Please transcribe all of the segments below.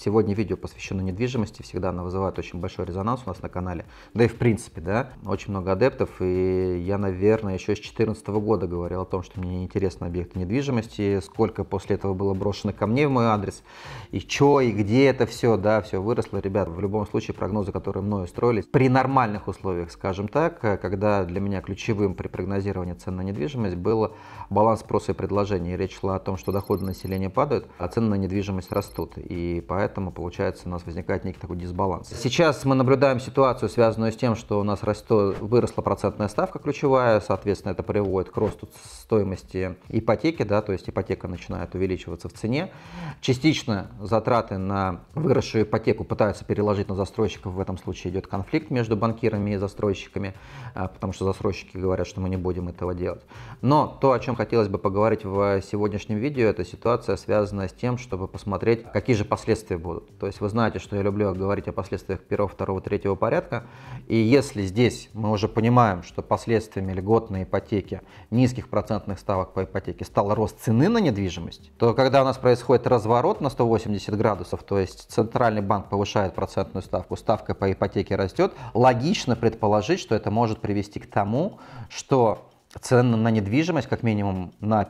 Сегодня видео посвящено недвижимости, всегда она вызывает очень большой резонанс у нас на канале. Да и в принципе, да, очень много адептов. И я, наверное, еще с 2014 года говорил о том, что мне интересны объекты недвижимости, сколько после этого было брошено ко мне в мой адрес, и что, и где это все, да, все выросло. Ребят, в любом случае прогнозы, которые мною строились, при нормальных условиях, скажем так, э, когда для меня ключевым при прогнозировании цен на недвижимость был баланс спроса и предложения. И речь шла о том, что доходы населения падают, а цены на недвижимость растут. И поэтому поэтому, получается, у нас возникает некий такой дисбаланс. Сейчас мы наблюдаем ситуацию, связанную с тем, что у нас растет, выросла процентная ставка ключевая, соответственно, это приводит к росту стоимости ипотеки, да, то есть ипотека начинает увеличиваться в цене. Частично затраты на выросшую ипотеку пытаются переложить на застройщиков, в этом случае идет конфликт между банкирами и застройщиками, а, потому что застройщики говорят, что мы не будем этого делать. Но то, о чем хотелось бы поговорить в сегодняшнем видео, это ситуация связанная с тем, чтобы посмотреть, какие же последствия последствия будут. То есть вы знаете, что я люблю говорить о последствиях первого, второго, третьего порядка. И если здесь мы уже понимаем, что последствиями льготной ипотеки, низких процентных ставок по ипотеке стал рост цены на недвижимость, то когда у нас происходит разворот на 180 градусов, то есть центральный банк повышает процентную ставку, ставка по ипотеке растет, логично предположить, что это может привести к тому, что цены на недвижимость, как минимум на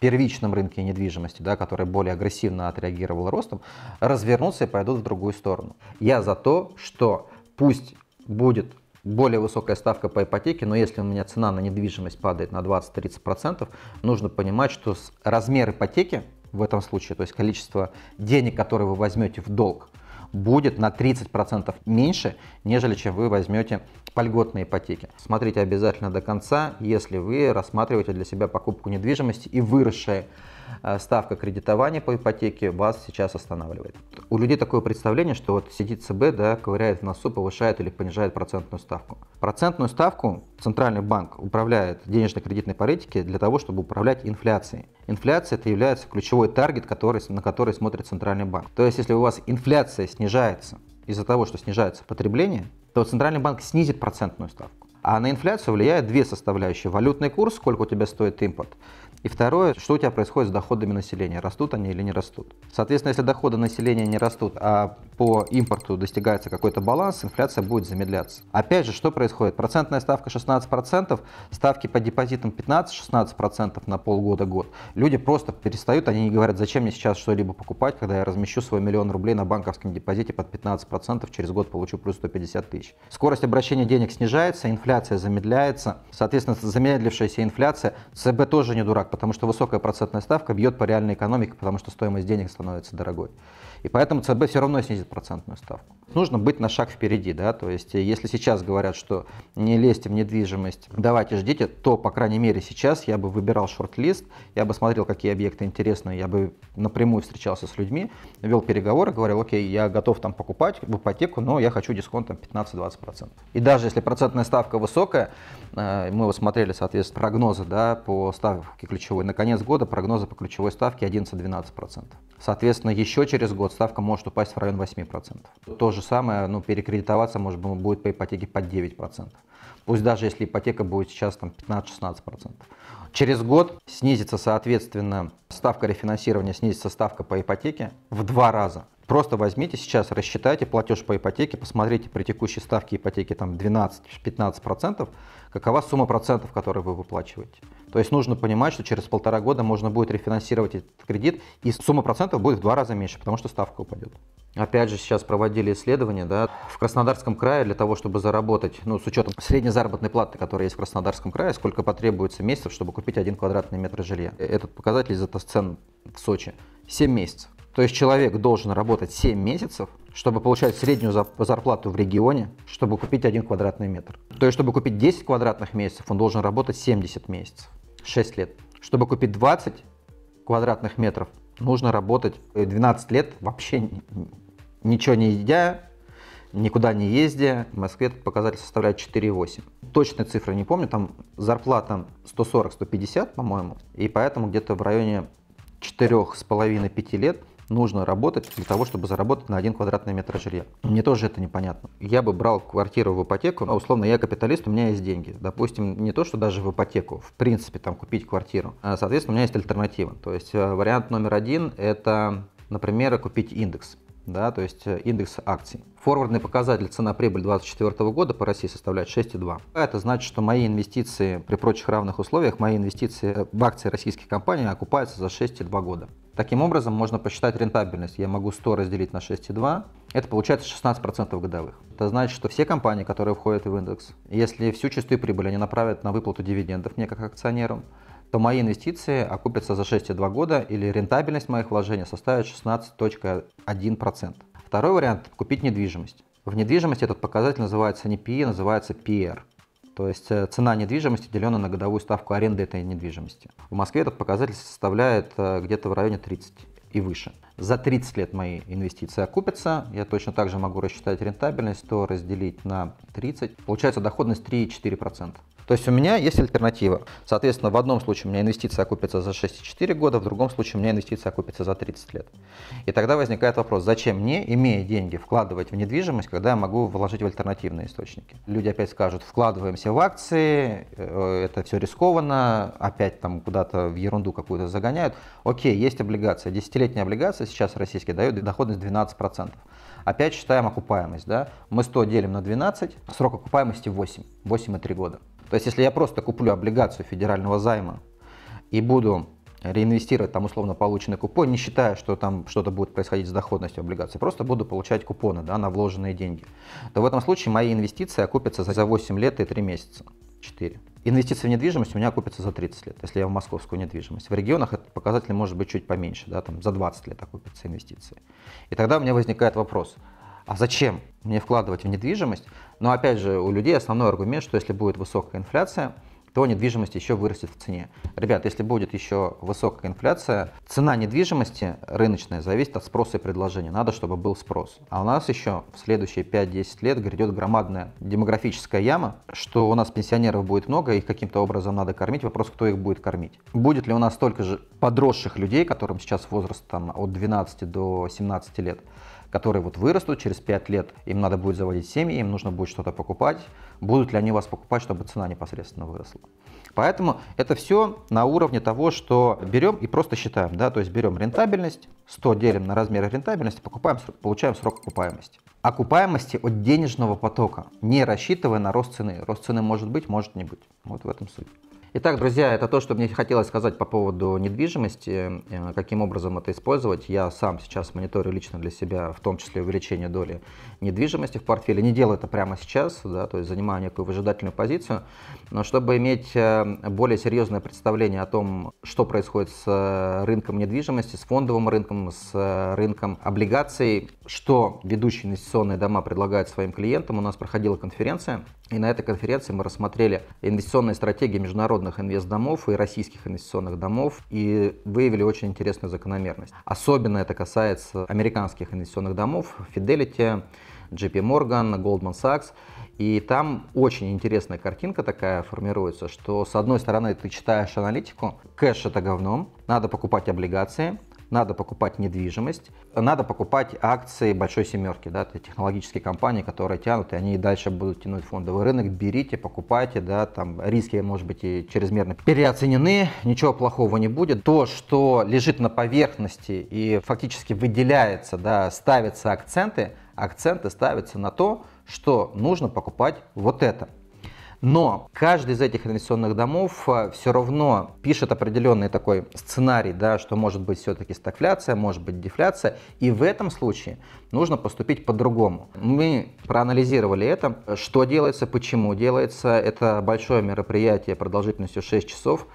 первичном рынке недвижимости, да, который более агрессивно отреагировал ростом, развернутся и пойдут в другую сторону. Я за то, что пусть будет более высокая ставка по ипотеке, но если у меня цена на недвижимость падает на 20-30%, нужно понимать, что размер ипотеки в этом случае, то есть количество денег, которые вы возьмете в долг, будет на 30% меньше, нежели чем вы возьмете по льготной ипотеке. Смотрите обязательно до конца, если вы рассматриваете для себя покупку недвижимости и выросшая Э, ставка кредитования по ипотеке вас сейчас останавливает. У людей такое представление, что вот сидит ЦБ, да, ковыряет в носу, повышает или понижает процентную ставку. Процентную ставку Центральный банк управляет денежно-кредитной политикой для того, чтобы управлять инфляцией. Инфляция это является ключевой таргет, который, на который смотрит Центральный банк. То есть, если у вас инфляция снижается из-за того, что снижается потребление, то Центральный банк снизит процентную ставку. А на инфляцию влияют две составляющие. Валютный курс, сколько у тебя стоит импорт, и второе, что у тебя происходит с доходами населения, растут они или не растут. Соответственно, если доходы населения не растут, а по импорту достигается какой-то баланс, инфляция будет замедляться. Опять же, что происходит? Процентная ставка 16%, ставки по депозитам 15-16% на полгода-год. Люди просто перестают, они не говорят, зачем мне сейчас что-либо покупать, когда я размещу свой миллион рублей на банковском депозите под 15%, через год получу плюс 150 тысяч. Скорость обращения денег снижается, инфляция замедляется. Соответственно, замедлившаяся инфляция, ЦБ тоже не дурак, потому что высокая процентная ставка бьет по реальной экономике, потому что стоимость денег становится дорогой. И поэтому ЦБ все равно снизит процентную ставку. Нужно быть на шаг впереди, да, то есть э, если сейчас говорят, что не лезьте в недвижимость, давайте ждите, то, по крайней мере, сейчас я бы выбирал шорт-лист, я бы смотрел, какие объекты интересны, я бы напрямую встречался с людьми, вел переговоры, говорил, окей, я готов там покупать в ипотеку, но я хочу дисконт там 15-20%. И даже если процентная ставка высокая, э, мы вот смотрели, соответственно, прогнозы да, по ставке ключевой, на конец года прогнозы по ключевой ставке 11-12%. Соответственно, еще через год ставка может упасть в район 8%. То же самое, ну, перекредитоваться, может быть, будет по ипотеке под 9%. Пусть даже если ипотека будет сейчас там 15-16%. Через год снизится, соответственно, ставка рефинансирования, снизится ставка по ипотеке в два раза. Просто возьмите сейчас, рассчитайте платеж по ипотеке, посмотрите при текущей ставке ипотеки там 12-15%, какова сумма процентов, которые вы выплачиваете. То есть нужно понимать, что через полтора года можно будет рефинансировать этот кредит, и сумма процентов будет в два раза меньше, потому что ставка упадет. Опять же, сейчас проводили исследования, да, в Краснодарском крае для того, чтобы заработать, ну, с учетом средней заработной платы, которая есть в Краснодарском крае, сколько потребуется месяцев, чтобы купить один квадратный метр жилья. Этот показатель из цен в Сочи 7 месяцев. То есть человек должен работать 7 месяцев, чтобы получать среднюю зарплату в регионе, чтобы купить один квадратный метр. То есть, чтобы купить 10 квадратных месяцев, он должен работать 70 месяцев. 6 лет. Чтобы купить 20 квадратных метров, нужно работать 12 э, лет вообще ничего не едя, никуда не ездя. В Москве этот показатель составляет 4,8. Точные цифры не помню, там зарплата 140-150, по-моему, и поэтому где-то в районе 4,5-5 лет нужно работать для того, чтобы заработать на один квадратный метр жилья. Мне тоже это непонятно. Я бы брал квартиру в ипотеку, но а условно я капиталист, у меня есть деньги. Допустим, не то, что даже в ипотеку, в принципе, там купить квартиру. А, соответственно, у меня есть альтернатива. То есть э, вариант номер один – это, например, купить индекс да, то есть э, индекс акций. Форвардный показатель цена-прибыль 2024 года по России составляет 6,2. А это значит, что мои инвестиции при прочих равных условиях, мои инвестиции э, в акции российских компаний окупаются за 6,2 года. Таким образом, можно посчитать рентабельность. Я могу 100 разделить на 6,2. Это получается 16% годовых. Это значит, что все компании, которые входят в индекс, если всю чистую прибыль они направят на выплату дивидендов мне как акционерам, то мои инвестиции окупятся за 6,2 года или рентабельность моих вложений составит 16.1%. Второй вариант – купить недвижимость. В недвижимости этот показатель называется не PE, а называется PR. То есть э, цена недвижимости, делена на годовую ставку аренды этой недвижимости. В Москве этот показатель составляет э, где-то в районе 30 и выше. За 30 лет мои инвестиции окупятся, я точно так же могу рассчитать рентабельность, то разделить на 30. Получается доходность 3,4%. То есть у меня есть альтернатива. Соответственно, в одном случае у меня инвестиция окупится за 6,4 года, в другом случае у меня инвестиция окупится за 30 лет. И тогда возникает вопрос, зачем мне, имея деньги, вкладывать в недвижимость, когда я могу вложить в альтернативные источники? Люди опять скажут, вкладываемся в акции, э, это все рискованно, опять там куда-то в ерунду какую-то загоняют. Окей, есть облигация, десятилетняя облигация сейчас российская дает доходность 12%. Опять считаем окупаемость. Да? Мы 100 делим на 12, срок окупаемости 8, 8,3 года. То есть, если я просто куплю облигацию федерального займа и буду реинвестировать там условно полученный купон, не считая, что там что-то будет происходить с доходностью облигации, просто буду получать купоны да, на вложенные деньги, то в этом случае мои инвестиции окупятся за 8 лет и 3 месяца. 4. Инвестиции в недвижимость у меня окупятся за 30 лет, если я в московскую недвижимость. В регионах этот показатель может быть чуть поменьше, да, там за 20 лет окупятся инвестиции. И тогда у меня возникает вопрос – а зачем мне вкладывать в недвижимость? Но опять же, у людей основной аргумент, что если будет высокая инфляция, то недвижимость еще вырастет в цене. Ребят, если будет еще высокая инфляция, цена недвижимости рыночная зависит от спроса и предложения. Надо, чтобы был спрос. А у нас еще в следующие 5-10 лет грядет громадная демографическая яма, что у нас пенсионеров будет много, их каким-то образом надо кормить. Вопрос, кто их будет кормить. Будет ли у нас столько же подросших людей, которым сейчас возраст там, от 12 до 17 лет, которые вот вырастут, через 5 лет им надо будет заводить семьи, им нужно будет что-то покупать. Будут ли они вас покупать, чтобы цена непосредственно выросла? Поэтому это все на уровне того, что берем и просто считаем. Да? То есть берем рентабельность, 100 делим на размер рентабельности, покупаем, получаем срок окупаемости. Окупаемости от денежного потока, не рассчитывая на рост цены. Рост цены может быть, может не быть. Вот в этом суть. Итак, друзья, это то, что мне хотелось сказать по поводу недвижимости, э, каким образом это использовать. Я сам сейчас мониторю лично для себя, в том числе увеличение доли недвижимости в портфеле. Не делаю это прямо сейчас, да, то есть занимаю некую выжидательную позицию, но чтобы иметь э, более серьезное представление о том, что происходит с э, рынком недвижимости, с фондовым рынком, с рынком облигаций, что ведущие инвестиционные дома предлагают своим клиентам. У нас проходила конференция, и на этой конференции мы рассмотрели инвестиционные стратегии международных международных инвестдомов и российских инвестиционных домов и выявили очень интересную закономерность. Особенно это касается американских инвестиционных домов Fidelity, JP Morgan, Goldman Sachs. И там очень интересная картинка такая формируется, что с одной стороны ты читаешь аналитику, кэш это говно, надо покупать облигации, надо покупать недвижимость, надо покупать акции большой семерки, да, это технологические компании, которые тянут, и они и дальше будут тянуть фондовый рынок, берите, покупайте, да, там риски, может быть, и чрезмерно переоценены, ничего плохого не будет. То, что лежит на поверхности и фактически выделяется, да, ставятся акценты, акценты ставятся на то, что нужно покупать вот это. Но каждый из этих инвестиционных домов а, все равно пишет определенный такой сценарий, да, что может быть все-таки стагфляция, может быть дефляция. И в этом случае нужно поступить по-другому. Мы проанализировали это, что делается, почему делается. Это большое мероприятие продолжительностью 6 часов.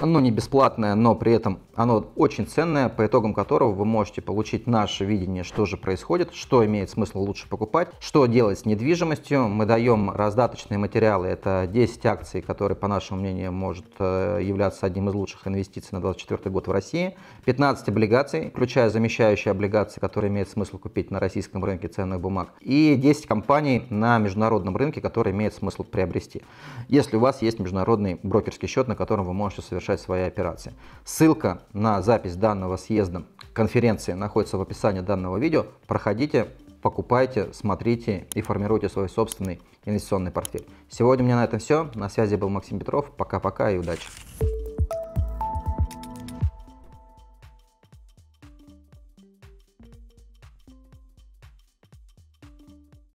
Оно не бесплатное, но при этом оно очень ценное, по итогам которого вы можете получить наше видение, что же происходит, что имеет смысл лучше покупать, что делать с недвижимостью. Мы даем раздаточные материалы, это 10 акций, которые, по нашему мнению, может э, являться одним из лучших инвестиций на 2024 год в России, 15 облигаций, включая замещающие облигации, которые имеют смысл купить на российском рынке ценных бумаг, и 10 компаний на международном рынке, которые имеют смысл приобрести, если у вас есть международный брокерский счет, на котором вы можете совершить совершать свои операции. Ссылка на запись данного съезда конференции находится в описании данного видео. Проходите, покупайте, смотрите и формируйте свой собственный инвестиционный портфель. Сегодня у меня на этом все. На связи был Максим Петров. Пока-пока и удачи!